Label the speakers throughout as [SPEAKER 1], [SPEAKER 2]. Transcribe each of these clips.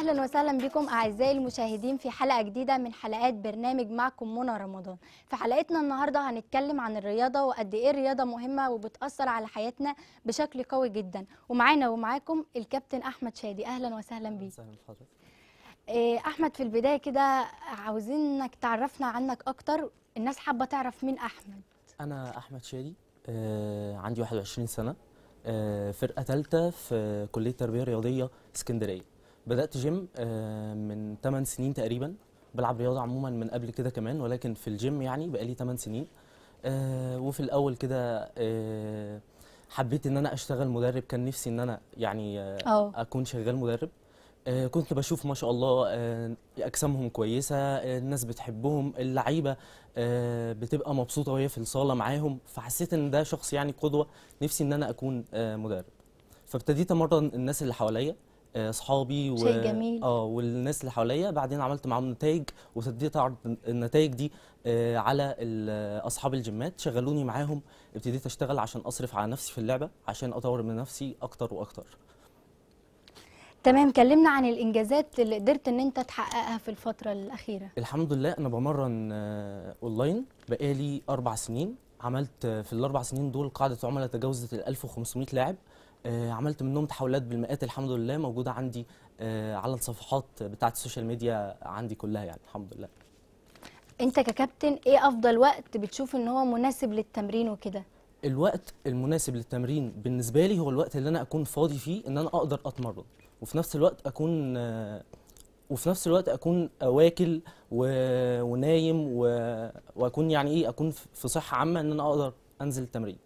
[SPEAKER 1] اهلا وسهلا بكم اعزائي المشاهدين في حلقه جديده من حلقات برنامج معكم منى رمضان في حلقتنا النهارده هنتكلم عن الرياضه وقد ايه الرياضه مهمه وبتاثر على حياتنا بشكل قوي جدا ومعانا ومعاكم الكابتن احمد شادي اهلا وسهلا بيك اهلا بحضرتك إيه، احمد في البدايه كده عاوزينك تعرفنا عنك اكتر الناس حابه تعرف مين احمد
[SPEAKER 2] انا احمد شادي آه عندي 21 سنه آه فرقه ثالثه في كليه تربيه رياضيه اسكندريه بدات جيم آه، من 8 سنين تقريبا بلعب رياضه عموما من قبل كده كمان ولكن في الجيم يعني بقالي 8 سنين آه، وفي الاول كده آه، حبيت ان انا اشتغل مدرب كان نفسي ان انا يعني اكون شغال مدرب كنت بشوف ما شاء الله اجسامهم كويسه الناس بتحبهم اللعيبه بتبقى مبسوطه وهي في الصاله معاهم فحسيت ان ده شخص يعني قدوه نفسي ان انا اكون مدرب فابتديت امرن الناس اللي حواليا اصحابي و... شيء جميل اه والناس اللي حواليا بعدين عملت معاهم نتائج وسديت اعرض النتائج دي آه، على آه، اصحاب الجيمات شغلوني معاهم ابتديت اشتغل عشان اصرف على نفسي في اللعبه عشان اطور من نفسي اكتر واكتر
[SPEAKER 1] تمام كلمنا عن الانجازات اللي قدرت ان انت تحققها في الفتره الاخيره
[SPEAKER 2] الحمد لله انا بمرن آه، اونلاين بقالي اربع سنين عملت في الاربع سنين دول قاعده عملاء تجاوزت ال 1500 لاعب آه، عملت منهم تحولات بالمئات الحمد لله موجوده عندي آه، على الصفحات بتاعه السوشيال ميديا عندي كلها يعني الحمد لله
[SPEAKER 1] انت ككابتن ايه افضل وقت بتشوف ان هو مناسب للتمرين وكده
[SPEAKER 2] الوقت المناسب للتمرين بالنسبه لي هو الوقت اللي انا اكون فاضي فيه ان انا اقدر اتمرن وفي نفس الوقت اكون آه، وفي نفس الوقت اكون واكل و... ونايم و... واكون يعني ايه اكون في صحه عامه ان انا اقدر انزل التمرين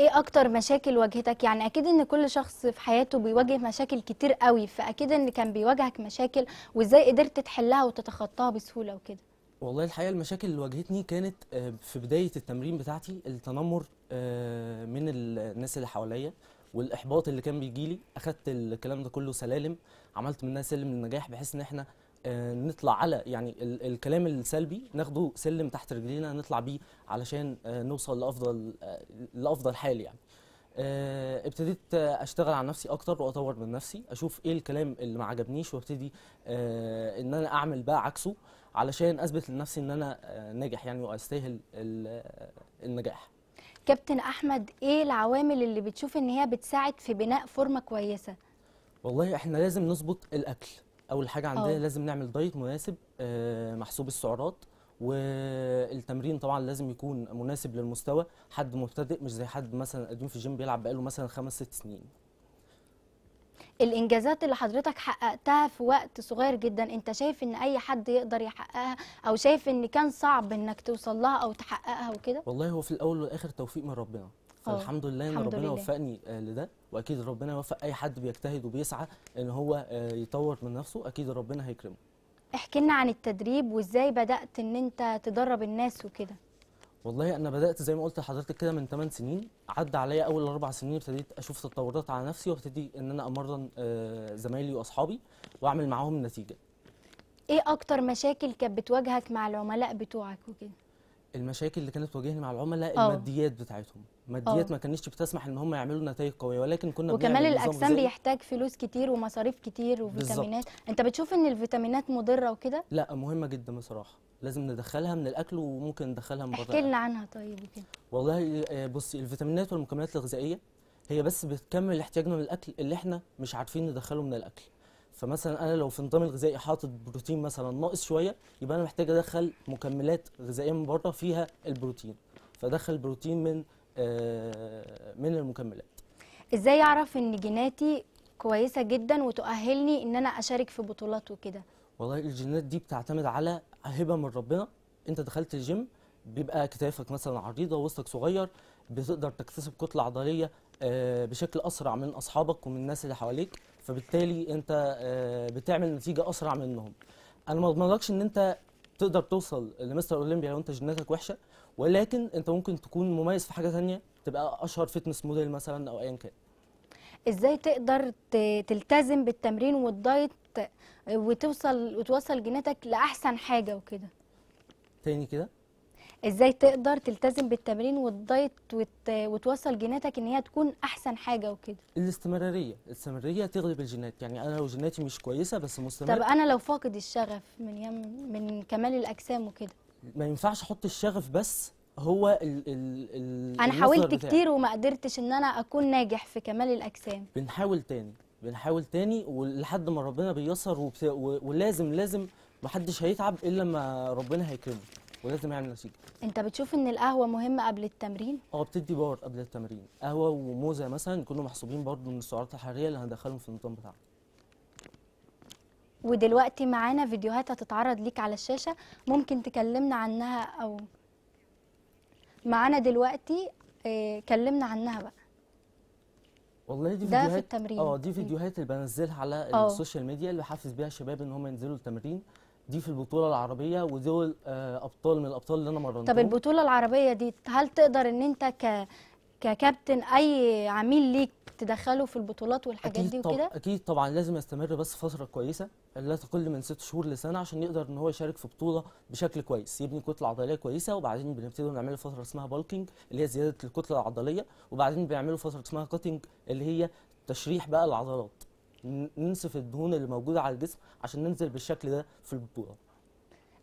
[SPEAKER 1] ايه اكتر مشاكل واجهتك يعني اكيد ان كل شخص في حياته بيواجه مشاكل كتير قوي فاكيد ان كان بيواجهك مشاكل وازاي قدرت تحلها وتتخطاها بسهوله وكده
[SPEAKER 2] والله الحقيقه المشاكل اللي واجهتني كانت آه، في بدايه التمرين بتاعتي التنمر آه، من الناس اللي حواليا والاحباط اللي كان بيجي لي اخدت الكلام ده كله سلالم عملت منها سلم للنجاح بحيث ان احنا آه، نطلع على يعني الكلام السلبي ناخده سلم تحت رجلينا نطلع بيه علشان آه، نوصل لافضل آه، لافضل حال يعني ابتديت اشتغل على نفسي اكتر واطور من نفسي اشوف ايه الكلام اللي ما عجبنيش وابتدي ان انا اعمل بقى عكسه علشان اثبت لنفسي ان انا ناجح يعني واستاهل النجاح
[SPEAKER 1] كابتن احمد ايه العوامل اللي بتشوف ان هي بتساعد في بناء فورمه كويسه
[SPEAKER 2] والله احنا لازم نظبط الاكل اول حاجه عندنا أوه. لازم نعمل دايت مناسب آه، محسوب السعرات والتمرين طبعا لازم يكون مناسب للمستوى حد مبتدئ مش زي حد مثلا قديم في الجيم بيلعب بقاله مثلا خمس ست سنين
[SPEAKER 1] الانجازات اللي حضرتك حققتها في وقت صغير جدا انت شايف ان اي حد يقدر يحققها او شايف ان كان صعب انك توصل لها او تحققها وكده
[SPEAKER 2] والله هو في الاول والاخر توفيق من ربنا فالحمد لله ان ربنا لله. وفقني آه، لده واكيد ربنا يوفق اي حد بيجتهد وبيسعى ان هو آه، يطور من نفسه اكيد ربنا هيكرمه
[SPEAKER 1] احكي لنا عن التدريب وازاي بدات ان انت تدرب الناس وكده
[SPEAKER 2] والله انا بدات زي ما قلت لحضرتك كده من 8 سنين عدى عليا اول اربع سنين ابتديت اشوف تطورات على نفسي وابتدي ان انا امرن آه، زمايلي واصحابي واعمل معاهم نتيجه
[SPEAKER 1] ايه اكتر مشاكل كانت بتواجهك مع العملاء بتوعك وكده
[SPEAKER 2] المشاكل اللي كانت تواجهني مع العملاء أوه. الماديات بتاعتهم ماديات آه. ما كانتش بتسمح ان هم يعملوا نتائج قويه ولكن كنا وكمال الاجسام بيحتاج
[SPEAKER 1] فلوس كتير ومصاريف كتير وفيتامينات بالزبط. انت بتشوف ان الفيتامينات مضره وكده
[SPEAKER 2] لا مهمه جدا بصراحه لازم ندخلها من الاكل وممكن ندخلها من بره احكي لنا
[SPEAKER 1] عنها طيب وكده
[SPEAKER 2] والله آه، بصي الفيتامينات والمكملات الغذائيه هي بس بتكمل احتياجنا من الاكل اللي احنا مش عارفين ندخله من الاكل فمثلا انا لو في نظامي الغذائي حاطط بروتين مثلا ناقص شويه يبقى انا محتاج ادخل مكملات غذائيه من بره فيها البروتين فدخل بروتين من آه، من المكملات
[SPEAKER 1] ازاي اعرف ان جيناتي كويسه جدا وتؤهلني ان انا اشارك في بطولات وكده
[SPEAKER 2] والله الجينات دي بتعتمد على هبه من ربنا انت دخلت الجيم بيبقى كتافك مثلا عريضه وسطك صغير بتقدر تكتسب كتله عضليه آه، بشكل اسرع من اصحابك ومن الناس اللي حواليك فبالتالي انت آه، بتعمل نتيجه اسرع منهم انا ما اضمنلكش ان انت تقدر توصل لمستر اولمبيا لو انت جيناتك وحشه ولكن انت ممكن تكون مميز في حاجه ثانيه تبقى اشهر فيتنس موديل مثلا او ايا كان
[SPEAKER 1] ازاي تقدر تلتزم بالتمرين والدايت وتوصل وتوصل جيناتك لاحسن حاجه وكده تاني كده ازاي تقدر تلتزم بالتمرين والدايت وتوصل جيناتك ان هي تكون احسن حاجه وكده
[SPEAKER 2] الاستمراريه الاستمراريه تغلب الجينات يعني انا لو جيناتي مش كويسه بس مستمر طب انا
[SPEAKER 1] لو فاقد الشغف من يم... من كمال الاجسام وكده
[SPEAKER 2] ما ينفعش احط الشغف بس هو ال ال ال انا حاولت كتير وما
[SPEAKER 1] قدرتش ان انا اكون ناجح في كمال الاجسام
[SPEAKER 2] بنحاول تاني بنحاول تاني ولحد ما ربنا بيسر ولازم لازم محدش هيتعب الا لما ربنا هيكرمه ولازم يعمل نتيجه
[SPEAKER 1] انت بتشوف ان القهوه مهمه قبل التمرين
[SPEAKER 2] اه بتدي باور قبل التمرين قهوه وموزه مثلا يكونوا محسوبين برضو من السعرات الحراريه اللي هندخلهم في النظام بتاعنا
[SPEAKER 1] ودلوقتي معانا فيديوهات هتتعرض ليك على الشاشة ممكن تكلمنا عنها أو معانا دلوقتي آه، كلمنا عنها بقى
[SPEAKER 2] والله دي فيديوهات ده في التمرين اه دي فيديوهات اللي بنزلها على أوه. السوشيال ميديا اللي بحفز بيها الشباب ان هم ينزلوا التمرين دي في البطوله العربيه ودول آه، ابطال من الابطال اللي انا مرنتهم طب البطوله
[SPEAKER 1] العربيه دي هل تقدر ان انت ك ككابتن اي عميل ليك تدخله في البطولات والحاجات دي وكده
[SPEAKER 2] اكيد طبعا لازم يستمر بس فتره كويسه لا تقل من ست شهور لسنه عشان يقدر ان هو يشارك في بطوله بشكل كويس يبني كتله عضليه كويسه وبعدين بنبتدي نعمل فتره اسمها بالكينج اللي هي زياده الكتله العضليه وبعدين بيعملوا فتره اسمها كاتنج اللي هي تشريح بقى العضلات ننسف الدهون اللي موجوده على الجسم عشان ننزل بالشكل ده في البطوله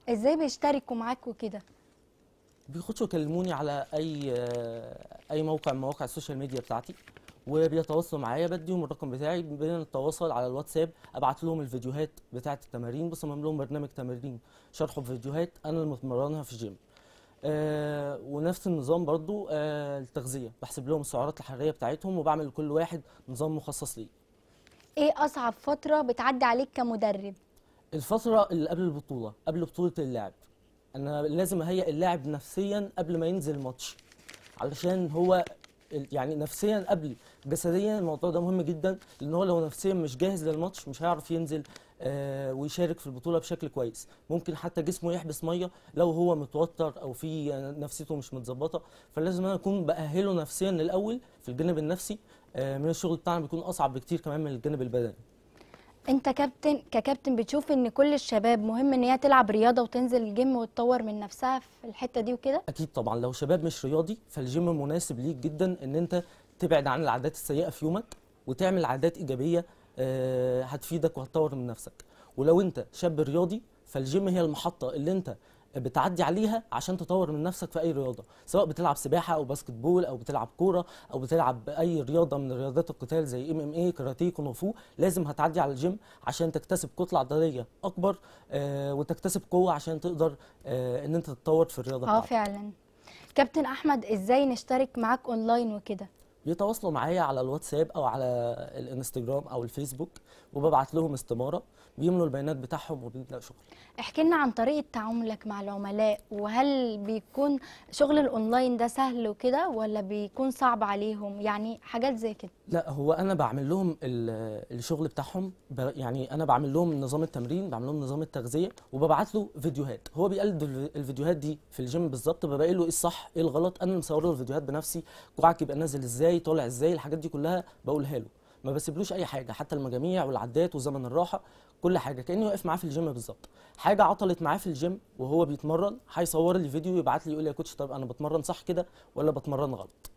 [SPEAKER 1] ازاي بيشتركوا معاك وكده
[SPEAKER 2] بيخشوا يكلموني على اي اي موقع من مواقع السوشيال ميديا بتاعتي وبيتواصلوا معايا بديهم الرقم بتاعي بنتواصل على الواتساب ابعت لهم الفيديوهات بتاعه التمارين بصمم لهم برنامج تمارين شرحه فيديوهات انا اللي بتمرنها في الجيم آه ونفس النظام برضو آه التغذيه بحسب لهم السعرات الحراريه بتاعتهم وبعمل لكل واحد نظام مخصص ليه
[SPEAKER 1] ايه اصعب فتره بتعدي عليك كمدرب
[SPEAKER 2] الفتره اللي قبل البطوله قبل بطوله اللعب انا لازم اهيئ اللاعب نفسيا قبل ما ينزل الماتش علشان هو يعني نفسيا قبل جسديا الموضوع ده مهم جدا لان هو لو نفسيا مش جاهز للماتش مش هيعرف ينزل آه ويشارك في البطوله بشكل كويس ممكن حتى جسمه يحبس ميه لو هو متوتر او في نفسيته مش متظبطه فلازم انا اكون باهله نفسيا الاول في الجانب النفسي آه من الشغل بتاعنا بيكون اصعب بكتير كمان من الجانب البدني
[SPEAKER 1] انت كابتن ككابتن بتشوف ان كل الشباب مهم ان هي تلعب رياضه وتنزل الجيم وتطور من نفسها في الحته دي وكده
[SPEAKER 2] اكيد طبعا لو شباب مش رياضي فالجيم مناسب ليك جدا ان انت تبعد عن العادات السيئه في يومك وتعمل عادات ايجابيه آه، هتفيدك وهتطور من نفسك ولو انت شاب رياضي فالجيم هي المحطه اللي انت بتعدي عليها عشان تطور من نفسك في اي رياضه سواء بتلعب سباحه او باسكت بول او بتلعب كوره او بتلعب اي رياضه من رياضات القتال زي ام ام اي كاراتيه كونغ فو لازم هتعدي على الجيم عشان تكتسب كتله عضليه اكبر آه، وتكتسب قوه عشان تقدر آه، ان انت تتطور في الرياضه اه
[SPEAKER 1] فعلا كابتن احمد ازاي نشترك معاك اونلاين وكده
[SPEAKER 2] بيتواصلوا معايا على الواتساب او على الانستجرام او الفيسبوك وببعت لهم استماره بيملوا البيانات بتاعهم وبيبدا شغل
[SPEAKER 1] احكي لنا عن طريقه تعاملك مع العملاء وهل بيكون شغل الاونلاين ده سهل وكده ولا بيكون صعب عليهم يعني حاجات زي كده
[SPEAKER 2] لا هو انا بعمل لهم الشغل بتاعهم يعني انا بعمل لهم نظام التمرين بعمل لهم نظام التغذيه وببعت له فيديوهات هو بيقلد الفيديوهات دي في الجيم بالظبط ببقى له ايه الصح ايه الغلط انا اللي مصور له الفيديوهات بنفسي كوعك يبقى نازل ازاي ازاي طالع ازاي الحاجات دي كلها بقولها له ما بسيبلوش اي حاجه حتى المجاميع والعدات وزمن الراحه كل حاجه كاني واقف معاه في الجيم بالظبط حاجه عطلت معاه في الجيم وهو بيتمرن هيصور لي فيديو ويبعت لي يقول لي يا كوتش طب انا بتمرن صح كده ولا بتمرن غلط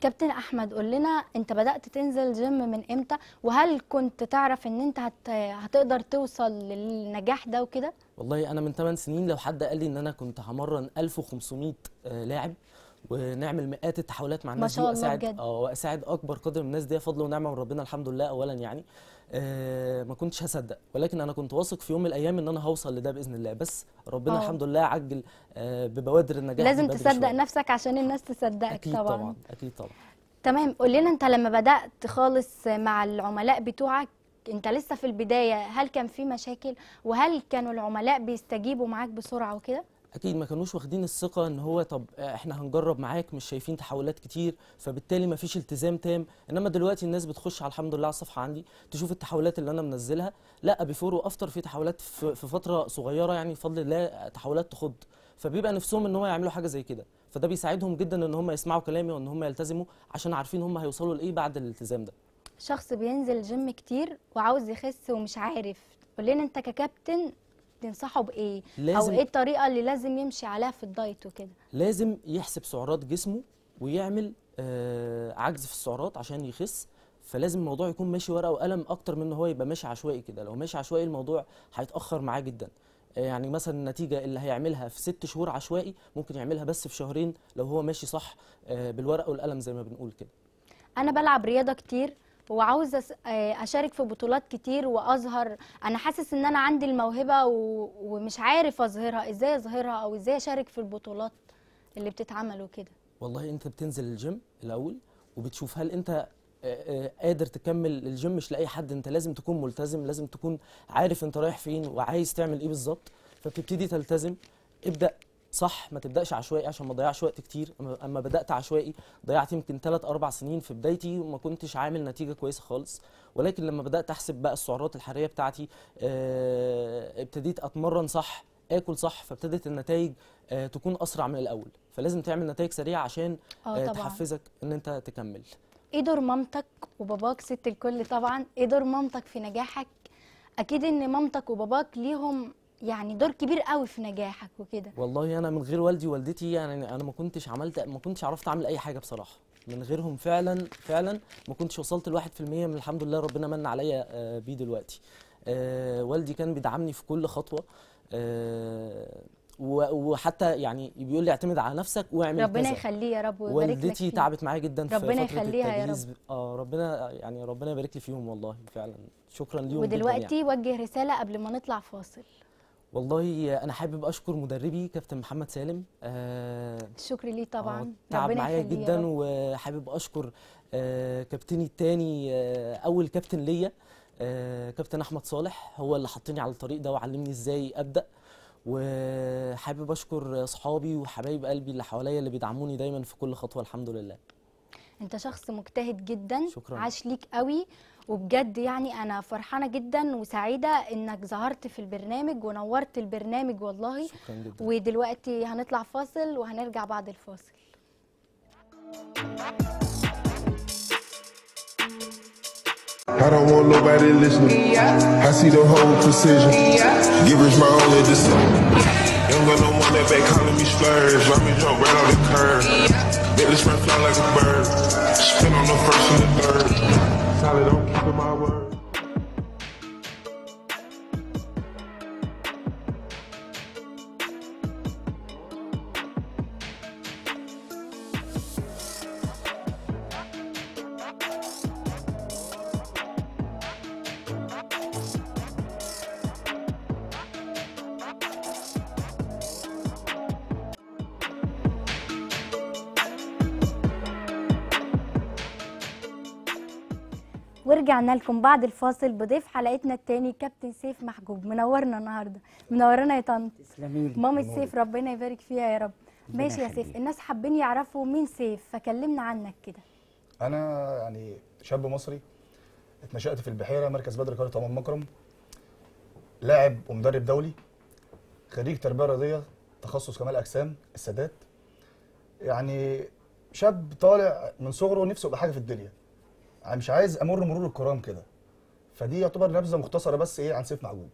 [SPEAKER 1] كابتن احمد قول لنا انت بدات تنزل جيم من امتى وهل كنت تعرف ان انت هت... هتقدر توصل للنجاح ده وكده
[SPEAKER 2] والله انا من 8 سنين لو حد قال لي ان انا كنت همرن 1500 آه، لاعب ونعمل مئات التحولات مع الناس ما شاء الله واساعد اه واساعد اكبر قدر من الناس دي فضل ونعمه من ربنا الحمد لله اولا يعني آه، ما كنتش هصدق ولكن انا كنت واثق في يوم من الايام ان انا هوصل لده باذن الله بس ربنا أوه. الحمد لله عجل آه، ببوادر النجاح لازم تصدق شوية.
[SPEAKER 1] نفسك عشان الناس تصدقك أكيد طبعا طبعا اكيد طبعا تمام قول لنا انت لما بدات خالص مع العملاء بتوعك انت لسه في البدايه هل كان في مشاكل وهل كانوا العملاء بيستجيبوا معاك بسرعه وكده
[SPEAKER 2] اكيد ما كانوش واخدين الثقه ان هو طب آه، احنا هنجرب معاك مش شايفين تحولات كتير فبالتالي ما فيش التزام تام انما دلوقتي الناس بتخش على الحمد لله على الصفحه عندي تشوف التحولات اللي انا منزلها لا بيفور وافتر في تحولات في فتره صغيره يعني بفضل الله تحولات تخض فبيبقى نفسهم ان هو يعملوا حاجه زي كده فده بيساعدهم جدا ان هم يسمعوا كلامي وان هم يلتزموا عشان عارفين هم هيوصلوا لايه بعد الالتزام ده
[SPEAKER 1] شخص بينزل جيم كتير وعاوز يخس ومش عارف قول لنا انت ككابتن تنصحه بايه او ايه الطريقه اللي لازم يمشي عليها في الدايت وكده
[SPEAKER 2] لازم يحسب سعرات جسمه ويعمل آه عجز في السعرات عشان يخس فلازم الموضوع يكون ماشي ورقه وقلم اكتر من ان هو يبقى ماشي عشوائي كده لو ماشي عشوائي الموضوع هيتاخر معاه جدا آه، يعني مثلا النتيجة اللي هيعملها في ست شهور عشوائي ممكن يعملها بس في شهرين لو هو ماشي صح آه، بالورقة والقلم زي ما بنقول كده
[SPEAKER 1] أنا بلعب رياضة كتير وعاوزه آه، اشارك في بطولات كتير واظهر انا حاسس ان انا عندي الموهبه و... ومش عارف اظهرها ازاي اظهرها او ازاي اشارك في البطولات اللي بتتعمل وكده
[SPEAKER 2] والله انت بتنزل الجيم الاول وبتشوف هل انت آه، آه، قادر تكمل الجيم مش لاي حد انت لازم تكون ملتزم لازم تكون عارف انت رايح فين وعايز تعمل ايه بالظبط فبتبتدي تلتزم ابدا صح ما تبداش عشوائي عشان ما تضيعش وقت كتير اما بدات عشوائي ضيعت يمكن 3 4 سنين في بدايتي وما كنتش عامل نتيجه كويسه خالص ولكن لما بدات احسب بقى السعرات الحراريه بتاعتي آه، ابتديت اتمرن صح اكل صح فابتدت النتائج آه، تكون اسرع من الاول فلازم تعمل نتائج سريعه عشان آه، تحفزك ان انت تكمل
[SPEAKER 1] ايه دور مامتك وباباك ست الكل طبعا ايه دور مامتك في نجاحك اكيد ان مامتك وباباك ليهم يعني دور كبير قوي في نجاحك وكده
[SPEAKER 2] والله انا من غير والدي ووالدتي يعني انا ما كنتش عملت ما كنتش عرفت اعمل اي حاجه بصراحه من غيرهم فعلا فعلا ما كنتش وصلت ل 1% من الحمد لله ربنا من عليا آه، بيه دلوقتي آه، والدي كان بيدعمني في كل خطوه آه، وحتى يعني بيقول لي اعتمد على نفسك واعمل ربنا
[SPEAKER 1] يخليه يا رب ويبارك لك والدتي تعبت
[SPEAKER 2] معايا جدا في ربنا يخليها يا رب اه ربنا يعني ربنا يبارك لي فيهم والله فعلا شكرا ليهم ودلوقتي يعني.
[SPEAKER 1] وجه رساله قبل ما نطلع فاصل
[SPEAKER 2] والله انا حابب اشكر مدربي كابتن محمد سالم آه
[SPEAKER 1] شكري ليه طبعا آه، تعب معايا جدا
[SPEAKER 2] وحابب اشكر آه كابتني الثاني آه اول كابتن ليا آه كابتن احمد صالح هو اللي حطني على الطريق ده وعلمني ازاي ابدا وحابب اشكر اصحابي وحبايب قلبي اللي حواليا اللي بيدعموني دايما في كل خطوه الحمد لله
[SPEAKER 1] انت شخص مجتهد جدا شكرا. عاش ليك قوي وبجد يعني انا فرحانه جدا وسعيده انك ظهرت في البرنامج ونورت البرنامج والله شكرا جدا. ودلوقتي هنطلع فاصل وهنرجع بعد الفاصل
[SPEAKER 3] I don't want nobody listening. Yeah. I see the whole precision. Yeah. Give is my only decision. Young got no one that back calling me splurge. Let me jump right on the curve. Yeah. This rap fly like a bird.
[SPEAKER 2] Spin on the first and the third. Solid, don't keep my word.
[SPEAKER 1] ورجعنا لكم بعد الفاصل بضيف حلقتنا التاني كابتن سيف محجوب منورنا النهارده منورنا يا طنط مامة سيف ربنا يبارك فيها يا رب ماشي يا سيف الناس حابين يعرفوا مين سيف فكلمنا عنك كده
[SPEAKER 3] انا يعني شاب مصري اتنشأت في البحيره مركز بدر كره امام مكرم لاعب ومدرب دولي خريج تربيه رياضيه تخصص كمال اجسام السادات يعني شاب طالع من صغره نفسه يبقى حاجه في الدنيا انا مش عايز امر مرور الكرام كده فدي يعتبر نبذه مختصره بس ايه عن سيف معجون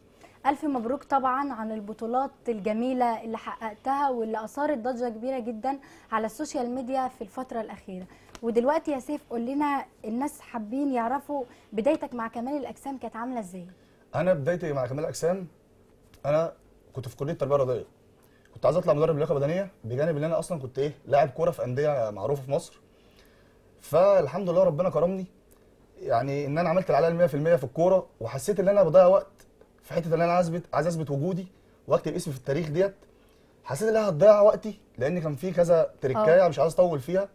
[SPEAKER 1] ألف مبروك طبعا عن البطولات الجميلة اللي حققتها واللي أثارت ضجة كبيرة جدا على السوشيال ميديا في الفترة الأخيرة ودلوقتي يا سيف قول لنا الناس حابين يعرفوا بدايتك مع كمال الأجسام كانت عاملة إزاي
[SPEAKER 3] أنا بدايتي مع كمال الأجسام أنا كنت في كلية التربية الرياضية كنت عايز أطلع مدرب لياقة بدنية بجانب إن أنا أصلا كنت إيه لاعب كورة في أندية معروفة في مصر فالحمد لله ربنا كرمني يعني ان انا عملت اللي عليا 100% في الكوره وحسيت ان انا بضيع وقت في حته ان انا عايز اثبت عايز اثبت وجودي واكتب اسمي في التاريخ ديت حسيت ان انا هتضيع وقتي لان كان في كذا تركايه آه. مش عايز اطول فيها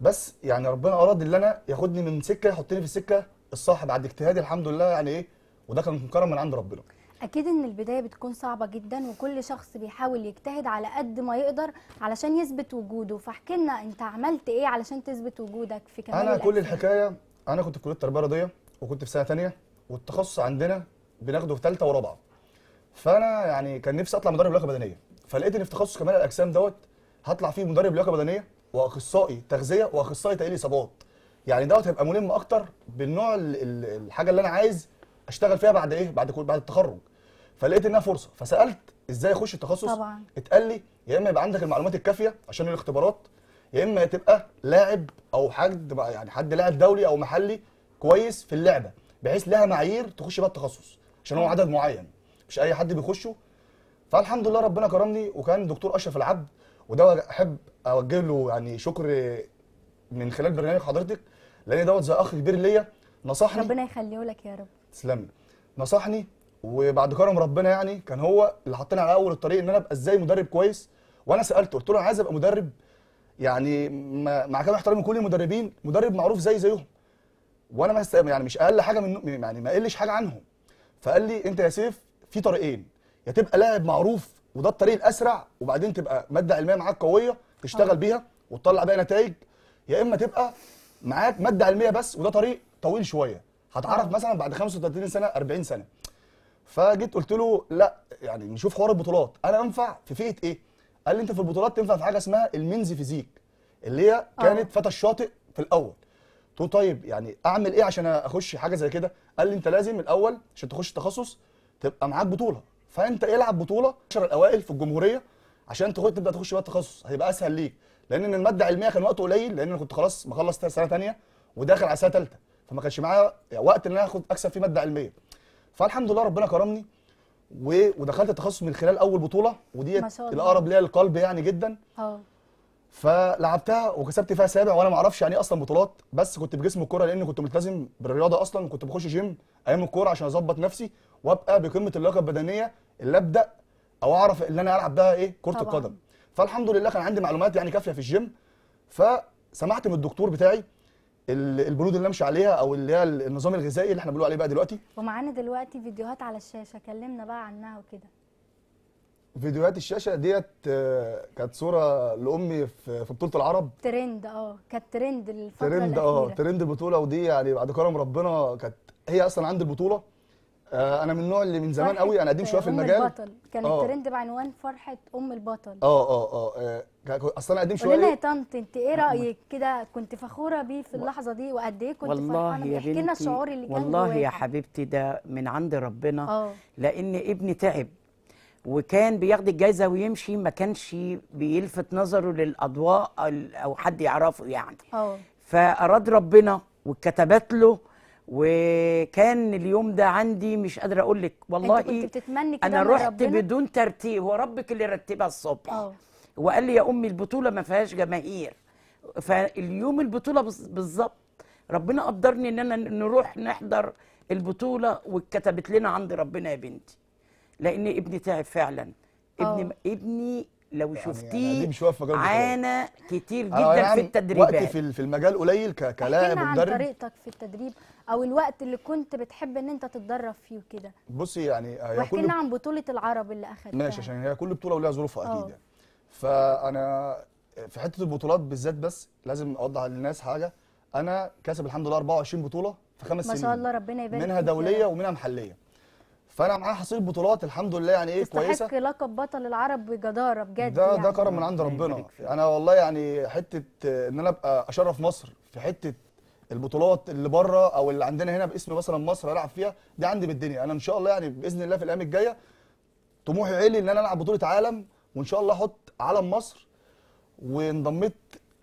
[SPEAKER 3] بس يعني ربنا اراد ان انا ياخدني من سكه يحطني في السكه الصح بعد اجتهادي الحمد لله يعني ايه وده كان كرم من عند ربنا
[SPEAKER 1] اكيد ان البدايه بتكون صعبه جدا وكل شخص بيحاول يجتهد على قد ما يقدر علشان يثبت وجوده فاحكي لنا انت عملت ايه علشان تثبت وجودك في كمال انا كل
[SPEAKER 3] الحكايه انا كنت في كليه التربيه الرياضيه وكنت في سنه ثانيه والتخصص عندنا بناخده في ثالثه ورابعه فانا يعني كان نفسي اطلع مدرب لياقه بدنيه فلقيت ان في تخصص كمال الاجسام دوت هطلع فيه مدرب لياقه بدنيه واخصائي تغذيه واخصائي تقليل اصابات يعني دوت هيبقى ملم اكتر بالنوع الحاجه اللي انا عايز اشتغل فيها بعد ايه بعد بعد التخرج فلقيت انها فرصه فسالت ازاي اخش التخصص طبعا اتقال لي يا اما يبقى عندك المعلومات الكافيه عشان الاختبارات يا اما تبقى لاعب او حد يعني حد لاعب دولي او محلي كويس في اللعبه بحيث لها معايير تخش بقى التخصص عشان هو عدد معين مش اي حد بيخشه فالحمد لله ربنا كرمني وكان دكتور اشرف العبد وده احب اوجه له يعني شكر من خلال برنامج حضرتك لان دوت زي اخ كبير ليا نصحني ربنا يخليه لك يا رب تسلمي نصحني وبعد كرم ربنا يعني كان هو اللي حطني على اول الطريق ان انا ابقى ازاي مدرب كويس وانا سالته قلت له انا عايز ابقى مدرب يعني مع كامل احترامي لكل المدربين مدرب معروف زي زيهم وانا ما يعني مش اقل حاجه من يعني ما اقلش حاجه عنهم فقال لي انت يا سيف في طريقين يا تبقى لاعب معروف وده الطريق الاسرع وبعدين تبقى ماده علميه معاك قويه تشتغل آه. بيها وتطلع بيها نتائج يا اما تبقى معاك ماده علميه بس وده طريق طويل شويه هتعرف آه. مثلا بعد 35 سنه 40 سنه فجيت قلت له لا يعني نشوف حوار البطولات انا انفع في فئه ايه قال لي انت في البطولات تنفع في حاجه اسمها المينز فيزيك اللي هي آه. كانت فتى الشاطئ في الاول قلت له طيب يعني اعمل ايه عشان اخش حاجه زي كده قال لي انت لازم الاول عشان تخش التخصص تبقى معاك بطوله فانت العب بطوله 10 الاوائل في الجمهوريه عشان تخش تبدا تخش بقى التخصص هيبقى اسهل ليك لان الماده العلميه كان وقته قليل لان انا كنت خلاص مخلص سنه ثانيه وداخل على سنه ثالثه فما كانش معايا وقت ان انا اخد اكسب فيه ماده علميه فالحمد لله ربنا كرمني و... ودخلت التخصص من خلال اول بطوله وديت الاقرب ليا للقلب يعني جدا اه فلعبتها وكسبت فيها سابع وانا ما اعرفش يعني ايه اصلا بطولات بس كنت بجسم الكوره لان كنت ملتزم بالرياضه اصلا كنت بخش جيم ايام الكوره عشان اظبط نفسي وابقى بقمه اللياقه البدنيه اللي ابدا او اعرف اللي انا العب بها ايه كره طبعا. القدم فالحمد لله كان عندي معلومات يعني كافيه في الجيم فسمعت من الدكتور بتاعي البنود اللي امشي عليها او اللي هي النظام الغذائي اللي احنا بنقول عليه بقى دلوقتي
[SPEAKER 1] ومعانا دلوقتي فيديوهات على الشاشه كلمنا بقى عنها وكده
[SPEAKER 3] فيديوهات الشاشه ديت آه، كانت صوره لامي في بطوله العرب
[SPEAKER 1] ترند اه كانت ترند الفتره ترند اه
[SPEAKER 3] ترند البطوله ودي يعني بعد كرم ربنا كانت هي اصلا عند البطوله آه، انا من النوع اللي من زمان قوي انا قديم آه، شويه في المجال البطل كان الترند
[SPEAKER 1] آه. بعنوان فرحه ام البطل
[SPEAKER 3] اه اه اه اصل انا قديم شويه قولي لنا يا
[SPEAKER 1] طنط انت ايه رايك كده كنت فخوره بيه في اللحظه دي وقد ايه كنت فرحانه احكي لنا الشعور اللي كان والله يا
[SPEAKER 4] حبيبتي ده من عند ربنا أوه. لان ابني تعب وكان بياخد الجايزه ويمشي ما كانش بيلفت نظره للاضواء او حد يعرفه يعني أوه. فاراد ربنا واتكتبت له وكان اليوم ده عندي مش قادره اقول لك والله انت كنت بتتمني كده انا رحت ربنا؟ بدون ترتيب هو ربك اللي رتبها الصبح أوه. وقال لي يا امي البطوله ما فيهاش جماهير فاليوم البطوله بالظبط ربنا قدرني ان انا نروح نحضر البطوله واتكتبت لنا عند ربنا يا بنتي لان ابني تعب فعلا أوه. ابني ابني
[SPEAKER 3] لو يعني شفتيه يعني عانى كتير آه، جدا يعني في التدريبات وقت في المجال قليل كلاعب مدرب عن طريقتك
[SPEAKER 1] في التدريب او الوقت اللي كنت بتحب ان انت تتدرب فيه وكده
[SPEAKER 3] بصي يعني آه، واحكي لنا عن
[SPEAKER 1] بطوله العرب اللي اخذتها
[SPEAKER 3] ماشي عشان هي كل بطوله ولها ظروفها آه. اكيد يعني فانا في حته البطولات بالذات بس لازم اوضح للناس حاجه انا كاسب الحمد لله 24 بطوله في خمس سنين ما شاء الله ربنا يبارك منها دوليه ومنها محليه فانا معايا حصيله بطولات الحمد لله يعني ايه كويسه تستحق
[SPEAKER 1] لقب بطل العرب بجداره
[SPEAKER 3] بجد ده يعني. ده كرم من عند ربنا انا والله يعني حته ان انا ابقى اشرف مصر في حته البطولات اللي بره او اللي عندنا هنا باسم مثلا مصر هلعب فيها دي عندي بالدنيا انا ان شاء الله يعني باذن الله في الايام الجايه طموحي عالي ان انا العب بطوله عالم وان شاء الله احط علم مصر وانضميت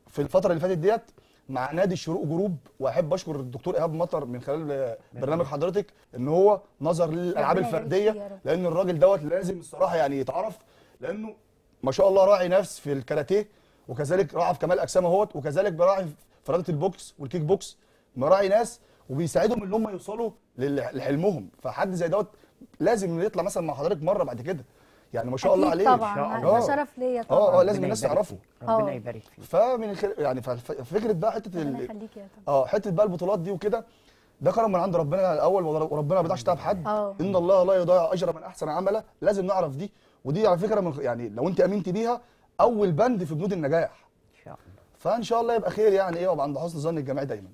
[SPEAKER 3] في الفتره اللي فاتت ديت مع نادي الشروق جروب واحب اشكر الدكتور ايهاب مطر من خلال برنامج حضرتك ان هو نظر للالعاب الفرديه لان الراجل دوت لازم الصراحه يعني يتعرف لانه ما شاء الله راعي نفس في الكاراتيه وكذلك راعي في كمال اجسام اهوت وكذلك براعي في رياضه البوكس والكيك بوكس مراعي ناس وبيساعدهم ان هم يوصلوا لحلمهم فحد زي دوت لازم يطلع مثلا مع حضرتك مره بعد كده يعني ما شاء الله عليه طبعا ده آه. شرف ليا طبعا اه اه لازم الناس تعرفه ربنا آه. يبارك فيك فمن خل... يعني ففكره بقى حته ال... اه حته بقى البطولات دي وكده ده كرم من عند ربنا الاول وربنا ما بيضيعش تعب حد أوه. ان الله لا يضيع اجر من احسن عمله لازم نعرف دي ودي على فكره من... يعني لو انت امنت بيها اول بند في بنود النجاح فان شاء الله يبقى خير يعني ايه وابقى عند حسن ظن الجميع دايما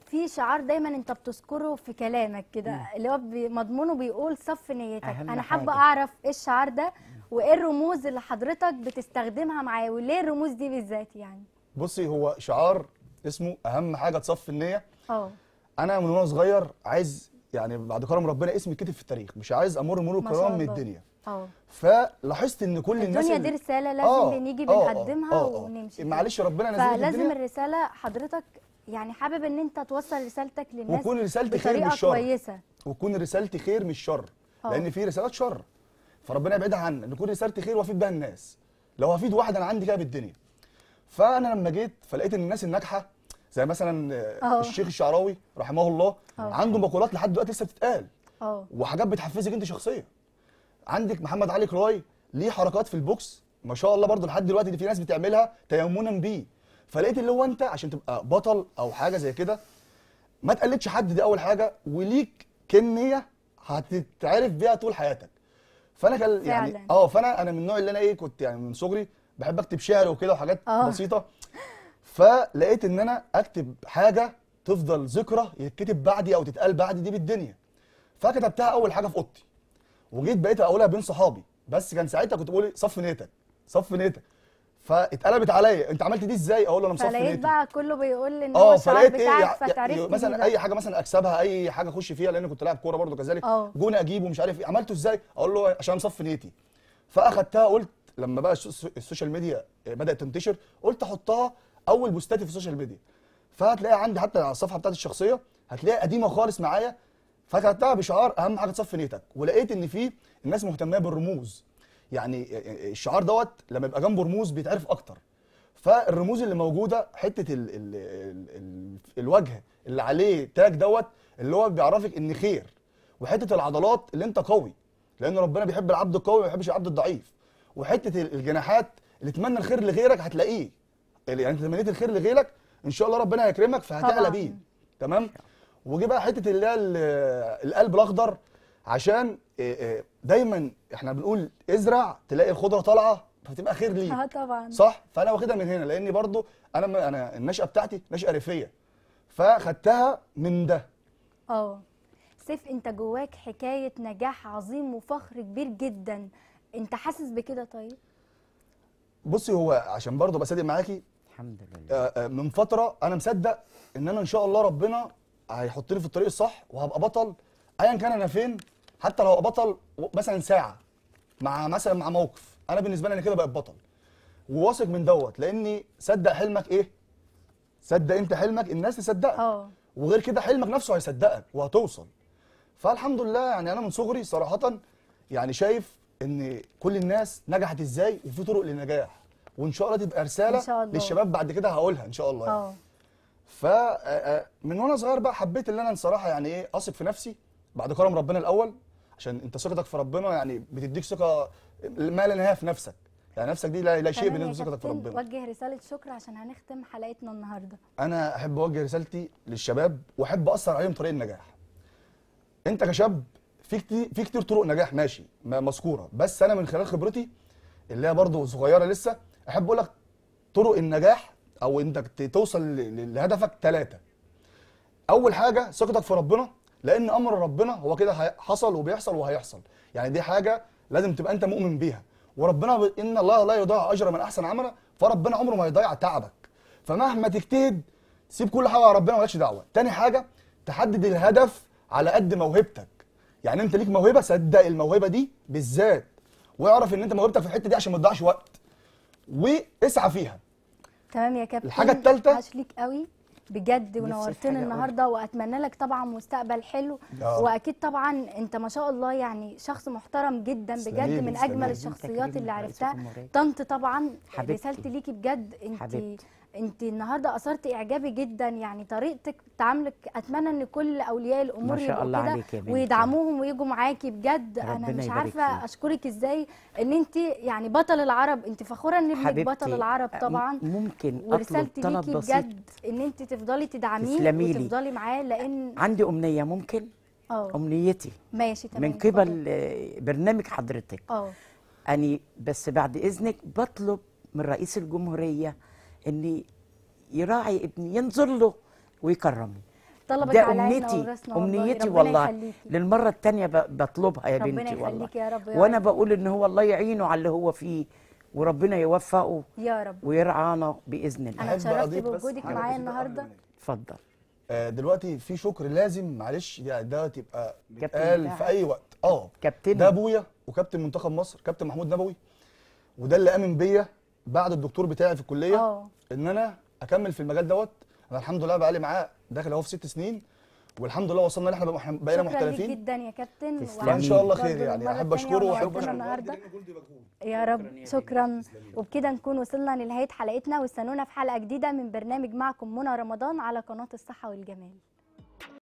[SPEAKER 1] في شعار دايما انت بتذكره في كلامك كده اللي هو مضمونه بيقول صف نيتك انا حابه اعرف ايه الشعار ده وايه الرموز اللي حضرتك بتستخدمها معاه وليه الرموز دي بالذات يعني
[SPEAKER 3] بصي هو شعار اسمه اهم حاجه تصفي النيه اه انا من وانا صغير عايز يعني بعد كرم ربنا اسمي كتب في التاريخ مش عايز امر مرور كرام من الدنيا اه فلاحظت ان كل الناس الدنيا دي رساله
[SPEAKER 1] لازم أوه. نيجي آه. بنقدمها أوه. آه ونمشي
[SPEAKER 3] معلش ربنا نزلت فلازم
[SPEAKER 1] الرساله حضرتك يعني حابب ان انت توصل رسالتك للناس وكون رسالتي خير مش شر كويسه
[SPEAKER 3] وكون رسالتي خير مش شر آه. لان في رسالات شر فربنا يبعدها عنا ان تكون رسالتي خير وافيد بها الناس لو هفيد واحد انا عندي كده بالدنيا فانا لما جيت فلقيت ان الناس الناجحه زي مثلا أوه. الشيخ الشعراوي رحمه الله أوه. عنده مقولات لحد دلوقتي لسه بتتقال اه. وحاجات بتحفزك انت شخصيا عندك محمد علي كراي ليه حركات في البوكس ما شاء الله برضه لحد دلوقتي في ناس بتعملها تيمنا بيه فلقيت اللي هو انت عشان تبقى بطل او حاجه زي كده ما تقلدش حد دي اول حاجه وليك كميه هتتعرف بيها طول حياتك فانا كان يعني اه فانا انا من النوع اللي انا ايه كنت يعني من صغري بحب اكتب شعر وكده وحاجات أوه. بسيطه فلقيت ان انا اكتب حاجه تفضل ذكرى يتكتب بعدي او تتقال بعدي دي بالدنيا فكتبتها اول حاجه في اوضتي وجيت بقيت اقولها بين صحابي بس كان ساعتها كنت بقول إيه؟ صف نيتك صف نيتك فاتقلبت عليا انت عملت دي ازاي اقول له انا مصفي فلقيت
[SPEAKER 1] بقى كله بيقول لي ان آه، هو الشعار إيه؟ بتاعك فتعرفني مثلا اي حاجه
[SPEAKER 3] مثلا اكسبها اي حاجه اخش فيها لان كنت لاعب كوره برده كذلك آه. جون اجيبه مش عارف ايه عملته ازاي اقول له عشان مصفي نيتي فاخدتها قلت لما بقى السوشيال ميديا بدات تنتشر قلت احطها اول بوستاتي في السوشيال ميديا فهتلاقيها عندي حتى على الصفحه بتاعتي الشخصيه هتلاقيها قديمه خالص معايا فكتبتها بشعار اهم حاجه تصفي نيتك ولقيت ان في الناس مهتمه بالرموز يعني آه، آه، الشعار دوت لما يبقى جنبه رموز بيتعرف اكتر فالرموز اللي موجوده حته الـ الـ الـ الوجه اللي عليه تاج دوت اللي هو بيعرفك ان خير وحته العضلات اللي انت قوي لان ربنا بيحب العبد القوي ما بيحبش العبد الضعيف وحته الجناحات اللي تمنى الخير لغيرك هتلاقيه يعني انت تمنيت الخير لغيرك ان شاء الله ربنا هيكرمك فهتعلى بيه تمام وجي بقى حته اللي هي القلب الاخضر عشان آه، آه، دايما احنا بنقول ازرع تلاقي الخضره طالعه فتبقى خير ليك اه
[SPEAKER 1] طبعا صح
[SPEAKER 3] فانا واخدها من هنا لاني برضو انا انا النشاه بتاعتي نشاه ريفيه فخدتها من ده
[SPEAKER 1] اه سيف انت جواك حكايه نجاح عظيم وفخر كبير جدا انت حاسس بكده طيب
[SPEAKER 3] بصي هو عشان برضه بصدق معاكي الحمد لله آه، آه، من فتره انا مصدق ان انا ان شاء الله ربنا هيحطني في الطريق الصح وهبقى بطل ايا كان انا فين حتى لو بطل مثلا ساعه مع مثلا مع موقف انا بالنسبه لي انا كده بقيت بطل وواثق من دوت لاني صدق حلمك ايه صدق انت حلمك الناس تصدقك اه وغير كده حلمك نفسه هيصدقك وهتوصل فالحمد لله يعني انا من صغري صراحه يعني شايف ان كل الناس نجحت ازاي وفي طرق للنجاح وان شاء الله تبقى رساله إن شاء الله. للشباب بعد كده هقولها ان شاء الله يعني. آه. ف آه، آه، من وانا صغير بقى حبيت ان انا الصراحه يعني ايه اثق في نفسي بعد كرم ربنا الاول عشان انت ثقتك في ربنا يعني بتديك ثقه ما لا نهايه في نفسك يعني نفسك دي لا, شيء بالنسبه لثقتك في ربنا
[SPEAKER 1] وجه رساله شكر عشان هنختم حلقتنا النهارده
[SPEAKER 3] انا احب اوجه رسالتي للشباب واحب اثر عليهم طريق النجاح انت كشاب في كتير في كتير طرق نجاح ماشي مذكوره بس انا من خلال خبرتي اللي هي برضه صغيره لسه احب اقول لك طرق النجاح او انك توصل لهدفك ثلاثه اول حاجه ثقتك في ربنا لان امر ربنا هو كده حصل وبيحصل وهيحصل يعني دي حاجه لازم تبقى انت مؤمن بيها وربنا ب... ان الله لا يضيع اجر من احسن عملا فربنا عمره ما يضيع تعبك فمهما تجتهد سيب كل حاجه على ربنا مالكش دعوه تاني حاجه تحدد الهدف على قد موهبتك يعني انت ليك موهبه صدق الموهبه دي بالذات واعرف ان انت موهبتك في الحته دي عشان ما تضيعش وقت واسعى فيها
[SPEAKER 1] تمام يا كابتن الحاجه الثالثه عاش ليك قوي بجد ونورتنا النهارده واتمنى لك طبعا مستقبل حلو أوه. واكيد طبعا انت ما شاء الله يعني شخص محترم جدا بجد من اجمل الشخصيات اللي عرفتها طنط طبعا رسالتي ليكي بجد انت حبيبتي. انت النهارده اثرت اعجابي جدا يعني طريقتك تعاملك اتمنى ان كل اولياء الامور يبقوا كده ويدعموهم ويجوا معاكي بجد انا مش عارفه فيه. اشكرك ازاي ان انت يعني بطل العرب انت فخوره ان ابنك بطل العرب آه، طبعا
[SPEAKER 4] ممكن ورسالتي ليكي بجد
[SPEAKER 1] ان انت تفضلي تدعميه وتفضلي معاه لان عندي
[SPEAKER 4] امنيه ممكن أوه. امنيتي
[SPEAKER 1] ماشي تمام من قبل
[SPEAKER 4] برنامج حضرتك اه اني بس بعد اذنك بطلب من رئيس الجمهوريه ان يراعي ابني ينظر له ويكرمه
[SPEAKER 1] طلبت ده امنيتي امنيتي والله,
[SPEAKER 4] للمره الثانيه بطلبها يا بنتي والله يا رب يا وانا بقول ان هو الله يعينه على اللي هو فيه وربنا يوفقه يا رب ويرعانا باذن الله انا اتشرفت بوجودك معايا
[SPEAKER 1] النهارده
[SPEAKER 3] اتفضل آه، دلوقتي في شكر لازم معلش يعني ده تبقى قال في اي وقت اه كابتن ده ابويا وكابتن منتخب مصر كابتن محمود نبوي وده اللي امن بيا بعد الدكتور بتاعي في الكليه أوه. ان انا اكمل في المجال دوت انا الحمد لله بقالي معاه داخل اهو في ست سنين والحمد لله وصلنا ان احنا بقينا محترفين شكرا
[SPEAKER 1] جدا يا كابتن
[SPEAKER 3] ان شاء الله خير يعني احب اشكره واحب اشكره النهارده
[SPEAKER 1] يا رب شكرا وبكده نكون وصلنا لنهايه حلقتنا واستنونا في حلقه جديده من برنامج معكم منى رمضان على قناه الصحه والجمال